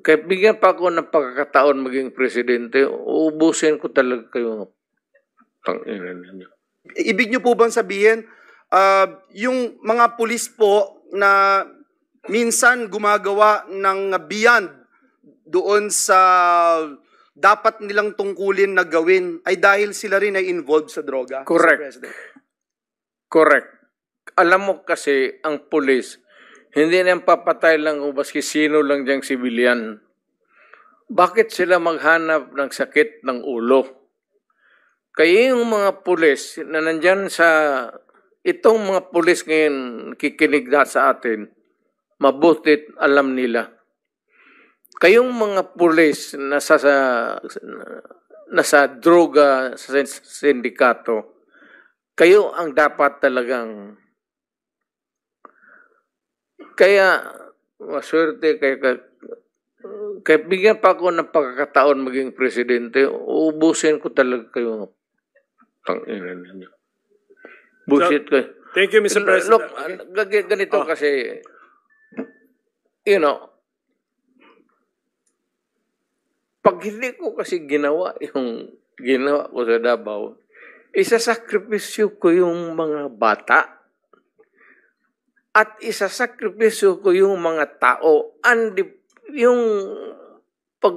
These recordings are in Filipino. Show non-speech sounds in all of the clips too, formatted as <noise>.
kahit bigyan pa ako ng pagkakataon maging presidente, ubusin ko talaga kayo. Ibig nyo po bang sabihin, uh, yung mga pulis po na minsan gumagawa ng beyond doon sa dapat nilang tungkulin na gawin ay dahil sila rin ay involved sa droga? Correct. Correct. Alam mo kasi ang pulis, hindi nang papatay lang o baski sino lang diyang civilian. Bakit sila maghanap ng sakit ng ulo? Kaya yung mga pulis na nandyan sa itong mga pulis ngayon kikinig na sa atin, mabutit alam nila. Kayong mga pulis na sa, sa nasa droga sa sindikato, kayo ang dapat talagang kaya, maswerte, kaya ka, kaya bigyan pa ako ng pagkakataon maging presidente, ubusin ko talaga kayo. Tanginan ninyo. Bullshit so, Thank you, Mr. President. Look, okay. ganito oh. kasi, you know, pag hindi ko kasi ginawa yung ginawa ko sa Davao, isasakripisyo ko yung mga bata at isasakripisyo ko yung mga tao and yung pag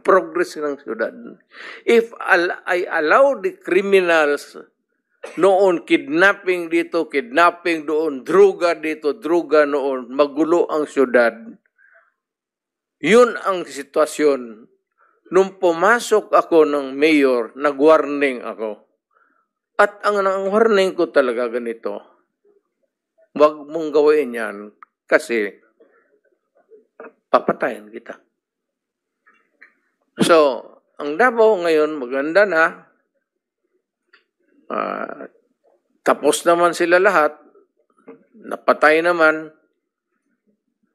progress ng siyudad. If al- I allow the criminals noon kidnapping dito, kidnapping doon, druga dito, druga noon, magulo ang siyudad, Yun ang sitwasyon. Nung pumasok ako ng mayor, nag-warning ako. At ang, ang warning ko talaga ganito, Huwag mong gawin yan kasi papatayin kita. So, ang dabo ngayon maganda na. Uh, tapos naman sila lahat. Napatay naman.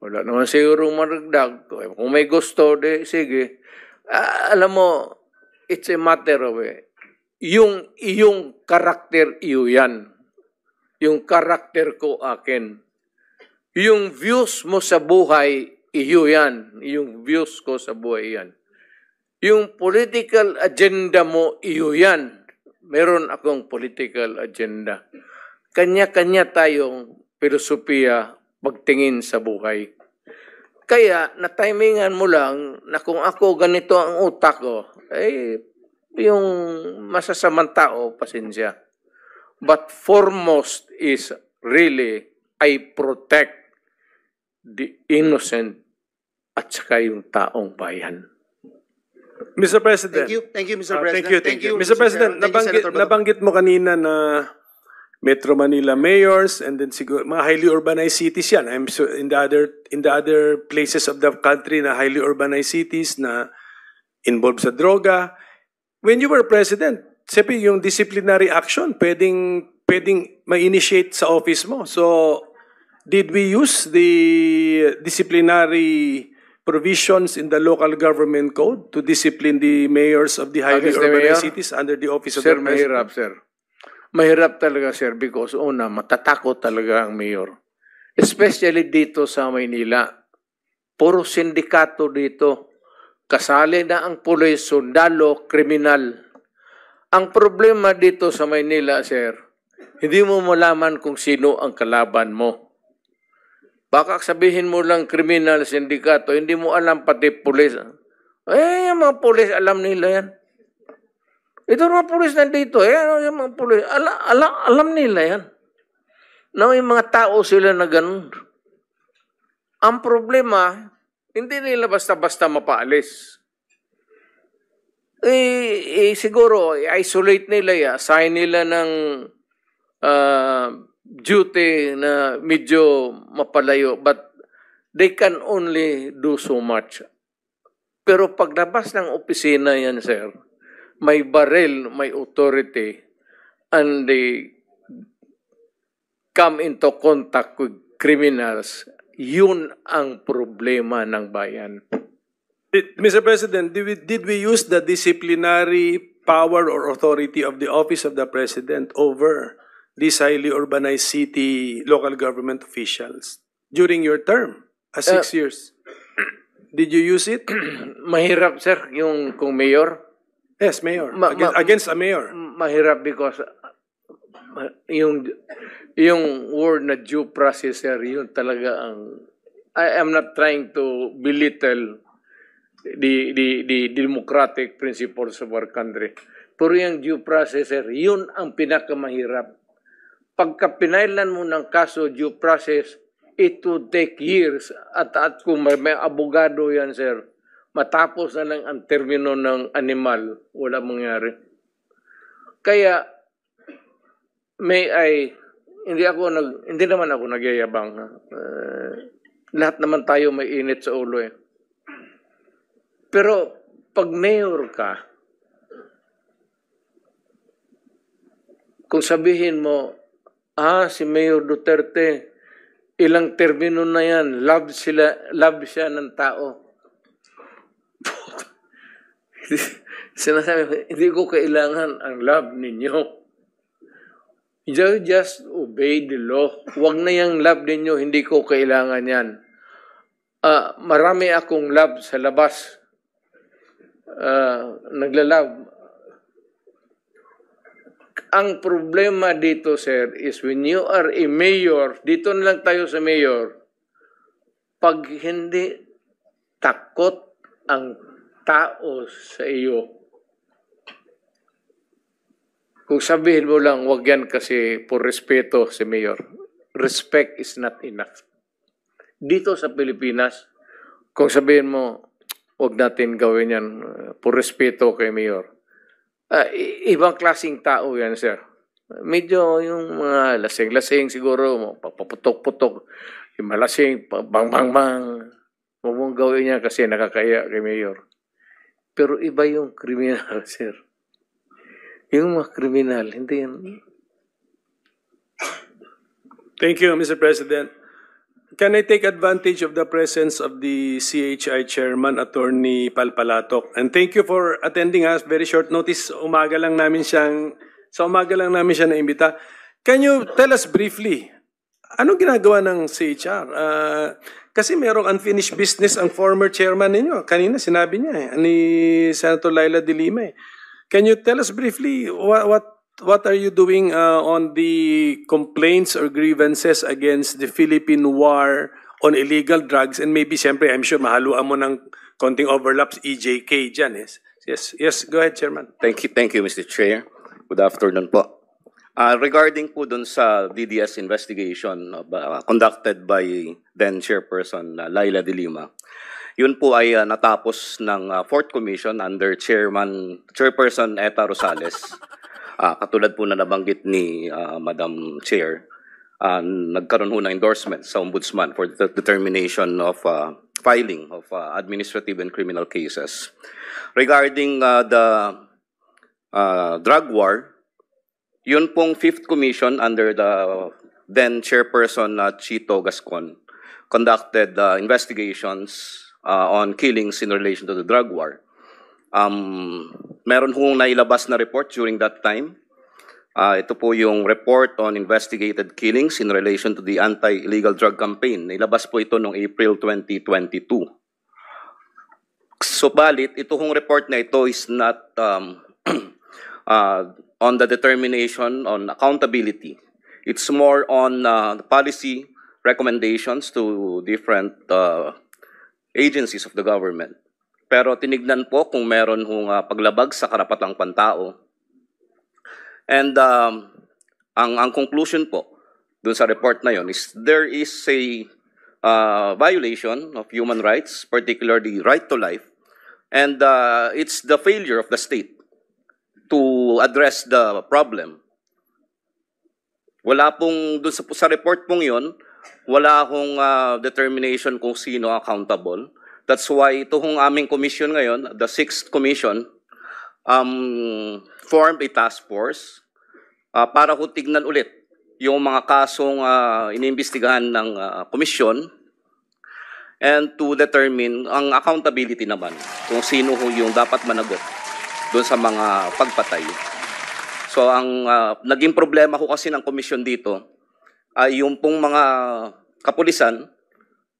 Wala naman siguro maragdag. Kung may gusto, de, sige. Uh, alam mo, it's a matter of eh. Yung iyong karakter iyo yan. Yung karakter ko akin. Yung views mo sa buhay, iyo yan. Yung views ko sa buhay yan. Yung political agenda mo, iyo yan. Meron akong political agenda. Kanya-kanya tayong filosofiya pagtingin sa buhay. Kaya natimingan mo lang na kung ako ganito ang utak ko, eh yung masasamang tao, pasensya. But foremost is really, I protect the innocent at saka yung taong bayan. Mr. President. Thank you, thank you Mr. Ah, president. Uh, thank you, thank, thank you. you. Mr. President, thank nabanggit, you, nabanggit mo kanina na Metro Manila mayors and then siguro mga highly urbanized cities yan. I'm sure in the other in the other places of the country na highly urbanized cities na involved sa droga. When you were president, Sepi, yung disciplinary action, pwedeng, pwedeng ma-initiate sa office mo. So, did we use the disciplinary provisions in the local government code to discipline the mayors of the ah, highly urbanized mayor, cities under the office of sir, the mayor? mahirap, sir. Mahirap talaga, sir, because una, oh, matatakot talaga ang mayor. Especially dito sa Maynila. Puro sindikato dito. Kasali na ang pulis, sundalo, kriminal. Ang problema dito sa Maynila, sir, hindi mo malaman kung sino ang kalaban mo. Baka sabihin mo lang criminal sindikato, hindi mo alam pati pulis. Eh, yung mga pulis, alam nila yan. Ito mga pulis nandito, eh, ano yung mga pulis, ala, ala, alam nila yan. Na may mga tao sila na ganun. Ang problema, hindi nila basta-basta mapaalis eh, eh siguro isolate nila ya, assign nila ng uh, duty na medyo mapalayo but they can only do so much. Pero paglabas ng opisina yan, sir, may barrel, may authority, and they come into contact with criminals. Yun ang problema ng bayan. Mr. President, did we, did we use the disciplinary power or authority of the Office of the President over these highly urbanized city local government officials during your term as uh, uh, six years? Did you use it? <clears throat> mahirap, sir, yung kung mayor. Yes, mayor. Ma against, ma against a mayor. Mahirap because yung yung word na due process, sir, yun talaga ang... I am not trying to belittle the, the, the democratic principles of our country. Pero yung due process, sir, yun ang pinakamahirap. Pagka pinailan mo ng kaso due process, it will take years. At, at kung may, may abogado yan, sir, matapos na lang ang termino ng animal, wala mangyari. Kaya, may ay, hindi ako nag, hindi naman ako nagyayabang. Ha? Uh, lahat naman tayo may init sa ulo eh. Pero pag mayor ka, kung sabihin mo, ah, si Mayor Duterte, ilang termino na yan, love, sila, love siya ng tao. <laughs> Sinasabi ko, hindi ko kailangan ang love ninyo. You just obey the law. Huwag na yung love ninyo, hindi ko kailangan yan. Uh, marami akong love sa labas uh, naglalove. Ang problema dito, sir, is when you are a mayor, dito na lang tayo sa mayor, pag hindi takot ang tao sa iyo, kung sabihin mo lang, wag yan kasi por respeto si Mayor. Respect is not enough. Dito sa Pilipinas, kung sabihin mo, Huwag natin gawin yan uh, por respeto kay Mayor. Uh, ibang klasing tao yan, sir. Medyo yung mga uh, lasing-lasing siguro, paputok-putok, yung malasing, bang-bang-bang. Huwag mong gawin niya kasi nakakaya kay Mayor. Pero iba yung kriminal, <laughs> sir. Yung mga kriminal, hindi yan. Thank you, Mr. President. Can I take advantage of the presence of the CHI Chairman, Attorney Palpalatok? And thank you for attending us. Very short notice. Umaga lang namin siyang, sa umaga lang namin siya naimbita. Can you tell us briefly, anong ginagawa ng CHR? Uh, ah, kasi merong unfinished business ang former chairman ninyo. Kanina sinabi niya eh, ni Senator Laila de eh. Can you tell us briefly what, what what are you doing uh, on the complaints or grievances against the Philippine war on illegal drugs? And maybe, siyempre, I'm sure mahaluan mo ng konting overlaps EJK dyan. Yes, yes, yes. go ahead, Chairman. Thank you, thank you, Mr. Chair. Good afternoon po. Uh, regarding po dun sa DDS investigation uh, uh, conducted by then chairperson uh, Laila De Lima, yun po ay uh, natapos ng uh, Fourth Commission under chairman chairperson Eta Rosales. Uh, katulad po na nabanggit ni uh, Madam Chair, uh, nagkaroon ho ng endorsement sa Ombudsman for the determination of uh, filing of uh, administrative and criminal cases. Regarding uh, the uh, drug war, yun pong Fifth Commission under the then chairperson uh, Chito Gascon conducted uh, investigations uh, on killings in relation to the drug war. Um, meron hong nailabas na report during that time. Uh, ito po yung report on investigated killings in relation to the anti-illegal drug campaign. Nailabas po ito noong April 2022. Subalit, ito hong report na ito is not um, uh, <clears throat> on the determination on accountability. It's more on uh, policy recommendations to different uh, agencies of the government. Pero tinignan po kung meron hong uh, paglabag sa karapatang pantao. And um, ang, ang conclusion po dun sa report na yon is there is a uh, violation of human rights, particularly right to life, and uh, it's the failure of the state to address the problem. Wala pong, dun sa, sa report pong yon, wala akong uh, determination kung sino accountable That's why ito hong aming commission ngayon, the 6th commission, um, formed a task force uh, para ho tignan ulit yung mga kasong uh, iniimbestigahan ng uh, and to determine ang accountability naman kung sino ho yung dapat managot doon sa mga pagpatay. So ang uh, naging problema ko kasi ng komisyon dito ay yung pong mga kapulisan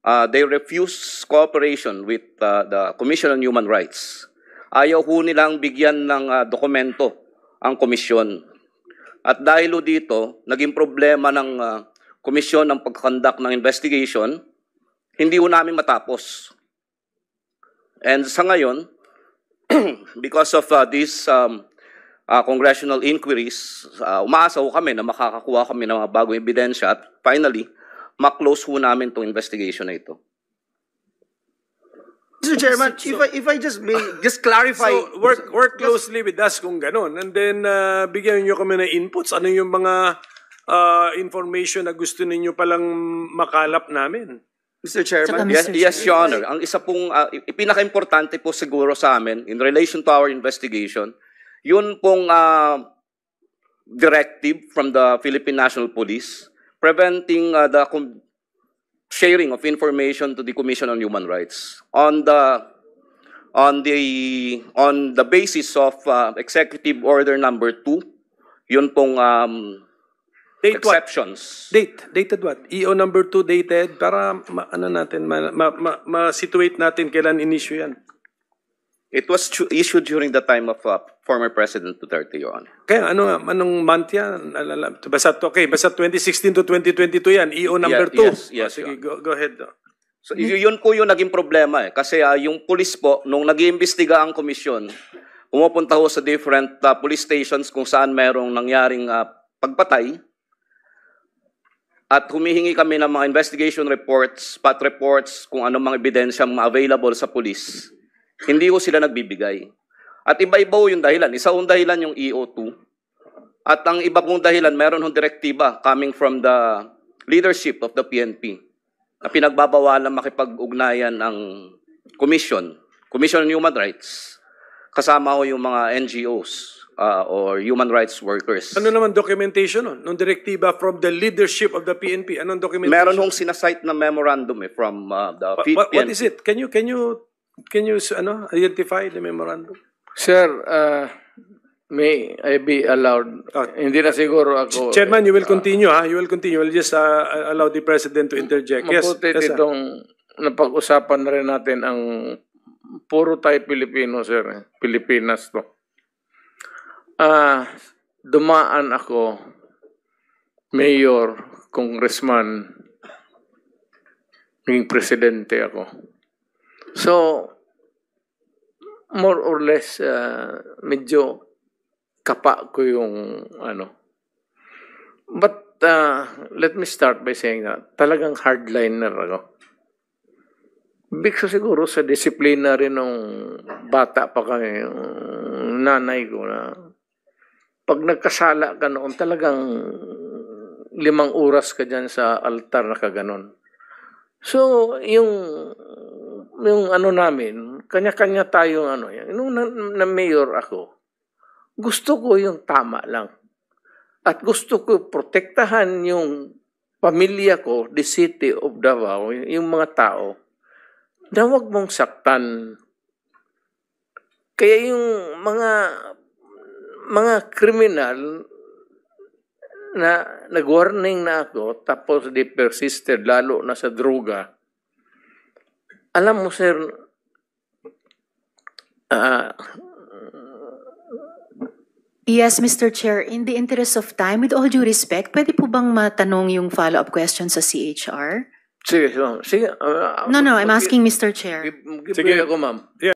uh, they refuse cooperation with uh, the Commission on Human Rights. Ayaw ho nilang bigyan ng uh, dokumento ang komisyon. At dahil ho dito, naging problema ng uh, komisyon ang pagkandak ng investigation, hindi ho namin matapos. And sa ngayon, <clears throat> because of uh, these um, uh, congressional inquiries, uh, umaasa ho kami na makakakuha kami ng mga bagong ebidensya at finally, maklose ho namin itong investigation na ito. Mr. Chairman, so, if, I, if I just may <laughs> just clarify. So, work, work closely with us kung ganun. And then, uh, bigyan nyo kami ng inputs. Ano yung mga uh, information na gusto ninyo palang makalap namin? Mr. Chairman, Saka, Mr. yes, yes, Your Honor. Ang isa pong, uh, pinaka-importante po siguro sa amin in relation to our investigation, yun pong uh, directive from the Philippine National Police preventing uh, the sharing of information to the Commission on Human Rights on the on the on the basis of uh, executive order number 2 yun pong um, date exceptions what? date dated what EO number 2 dated para ma, ano natin ma, ma, ma, ma situate natin kailan inissue yan It was issued during the time of uh, former President Duterte, Your Honor. Kaya ano, anong month yan? Basta, okay, basta 2016 to 2022 yan, EO number 2. Yes, yes, yes, oh, Sige, go, go ahead. Oh. So, yun po yung naging problema eh. Kasi uh, yung pulis po, nung nag iimbestiga ang komisyon, pumupunta ho sa different uh, police stations kung saan mayroong nangyaring uh, pagpatay. At humihingi kami ng mga investigation reports, pat reports, kung anong mga ebidensya available sa police hindi ho sila nagbibigay. At iba-iba yung dahilan. Isa hong dahilan yung EO2. At ang iba pong dahilan, meron hong direktiba coming from the leadership of the PNP na pinagbabawalan makipag-ugnayan ang commission, Commission on Human Rights, kasama ho yung mga NGOs uh, ah, or human rights workers. Ano naman documentation nun? Nung direktiba from the leadership of the PNP, anong documentation? Meron hong sinasite na memorandum eh, from uh, the P- What is it? Can you, can you Can you ano, identify the memorandum? Sir, uh, may I be allowed? Ah. Hindi na siguro ako. Chairman, you will continue ha. You will continue. We'll just uh, allow the President to interject. Yes. Maputi yes, itong napag-usapan na rin natin ang puro tayo Pilipino, sir. Eh. Pilipinas to. Ah, uh, dumaan ako, mayor, congressman, naging presidente ako. So, more or less, uh, medyo kapa ko yung ano. But, uh, let me start by saying na talagang hardliner ako. Big siguro sa disiplina rin nung bata pa kami, nanay ko na pag nagkasala ka noon, talagang limang oras ka dyan sa altar na kaganon. So, yung yung ano namin, kanya-kanya tayong ano. Nung na, na mayor ako, gusto ko yung tama lang. At gusto ko protektahan yung pamilya ko, the city of Davao, yung mga tao, na huwag mong saktan. Kaya yung mga mga kriminal na nag-warning na ako tapos they persisted lalo na sa droga alam mo, sir, uh, Yes, Mr. Chair. In the interest of time, with all due respect, pwede po bang matanong yung follow-up question sa CHR? sige, sige. uh, no, no, I'm asking Mr. Chair. sige. ako, ma'am. Yeah.